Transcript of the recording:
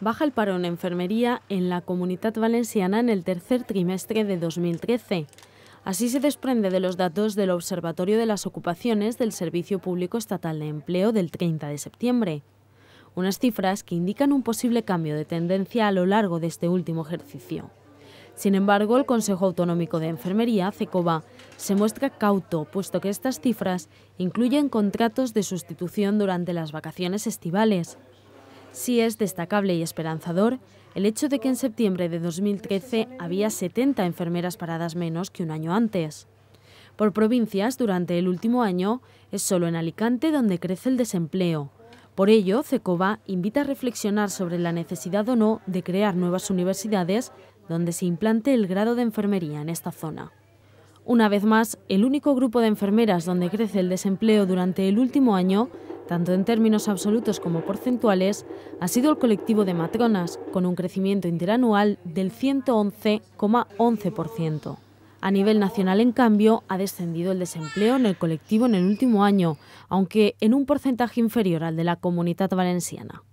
baja el paro en enfermería en la comunidad valenciana en el tercer trimestre de 2013. Así se desprende de los datos del Observatorio de las Ocupaciones del Servicio Público Estatal de Empleo del 30 de septiembre. Unas cifras que indican un posible cambio de tendencia a lo largo de este último ejercicio. Sin embargo, el Consejo Autonómico de Enfermería, CECOBA, se muestra cauto, puesto que estas cifras incluyen contratos de sustitución durante las vacaciones estivales, Sí es destacable y esperanzador el hecho de que en septiembre de 2013 había 70 enfermeras paradas menos que un año antes. Por provincias, durante el último año, es solo en Alicante donde crece el desempleo. Por ello, CECOBA invita a reflexionar sobre la necesidad o no de crear nuevas universidades donde se implante el grado de enfermería en esta zona. Una vez más, el único grupo de enfermeras donde crece el desempleo durante el último año tanto en términos absolutos como porcentuales, ha sido el colectivo de matronas, con un crecimiento interanual del 111,11%. A nivel nacional, en cambio, ha descendido el desempleo en el colectivo en el último año, aunque en un porcentaje inferior al de la comunidad valenciana.